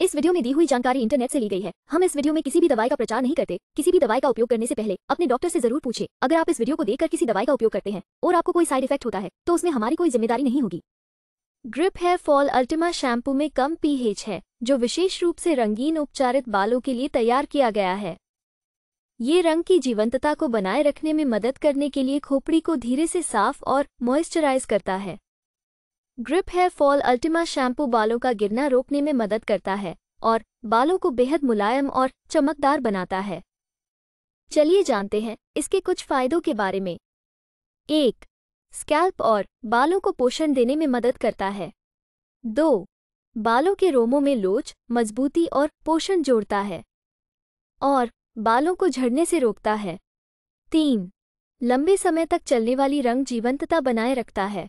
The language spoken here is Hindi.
इस वीडियो में दी हुई जानकारी इंटरनेट से ली गई है हम इस वीडियो में किसी भी दवाई का प्रचार नहीं करते किसी भी दवाई का उपयोग करने से पहले अपने डॉक्टर से जरूर पूछे अगर आप इस वीडियो को देखकर किसी दवाई का उपयोग करते हैं और आपको कोई साइड इफेक्ट होता है तो उसमें हमारी कोई जिम्मेदारी नहीं होगी grip hair fall ultima shampoo में कम पीएच है जो विशेष रूप से रंगीन उपचारित बालों के लिए तैयार किया गया है ये रंग की जीवंतता को बनाए रखने में मदद करने के लिए खोपड़ी को धीरे से साफ और मॉइस्चराइज करता है grip hair fall ultima shampoo बालों का गिरना रोकने में मदद करता है और बालों को बेहद मुलायम और चमकदार बनाता है चलिए जानते हैं इसके कुछ फायदों के बारे में एक स्कैल्प और बालों को पोषण देने में मदद करता है दो बालों के रोमों में लोच मजबूती और पोषण जोड़ता है और बालों को झड़ने से रोकता है तीन लंबे समय तक चलने वाली रंग जीवंतता बनाए रखता है